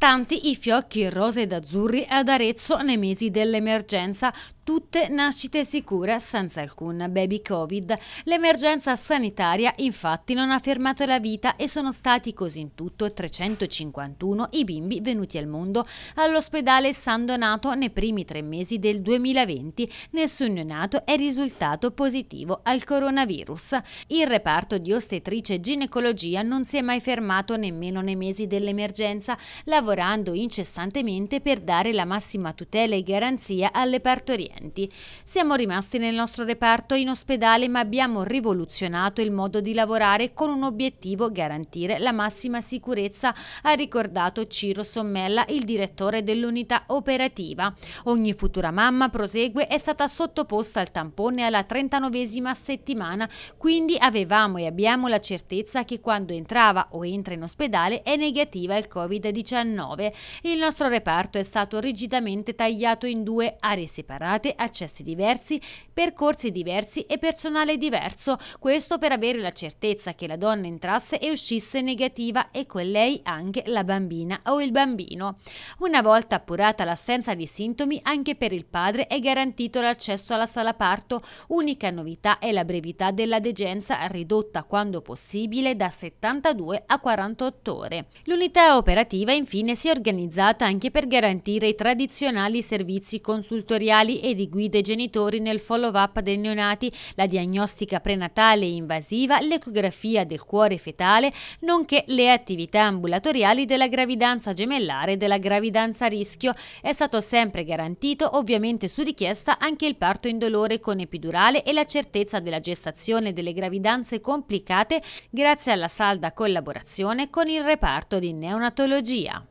Tanti i fiocchi rose ed azzurri ad Arezzo nei mesi dell'emergenza, tutte nascite sicure senza alcun baby covid. L'emergenza sanitaria infatti non ha fermato la vita e sono stati così in tutto 351 i bimbi venuti al mondo all'ospedale San Donato nei primi tre mesi del 2020. Nessun neonato è risultato positivo al coronavirus. Il reparto di ostetrice e ginecologia non si è mai fermato nemmeno nei mesi dell'emergenza, lavorando incessantemente per dare la massima tutela e garanzia alle partorienti pazienti. Siamo rimasti nel nostro reparto in ospedale ma abbiamo rivoluzionato il modo di lavorare con un obiettivo garantire la massima sicurezza, ha ricordato Ciro Sommella, il direttore dell'unità operativa. Ogni futura mamma, prosegue, è stata sottoposta al tampone alla 39esima settimana, quindi avevamo e abbiamo la certezza che quando entrava o entra in ospedale è negativa il Covid-19. Il nostro reparto è stato rigidamente tagliato in due aree separate giornate, accessi diversi, percorsi diversi e personale diverso, questo per avere la certezza che la donna entrasse e uscisse negativa e con lei anche la bambina o il bambino. Una volta appurata l'assenza di sintomi, anche per il padre è garantito l'accesso alla sala parto, unica novità è la brevità della degenza ridotta quando possibile da 72 a 48 ore. L'unità operativa infine si è organizzata anche per garantire i tradizionali servizi consultoriali e e di guida ai genitori nel follow-up dei neonati, la diagnostica prenatale invasiva, l'ecografia del cuore fetale, nonché le attività ambulatoriali della gravidanza gemellare e della gravidanza a rischio. È stato sempre garantito, ovviamente su richiesta, anche il parto indolore con epidurale e la certezza della gestazione delle gravidanze complicate grazie alla salda collaborazione con il reparto di neonatologia.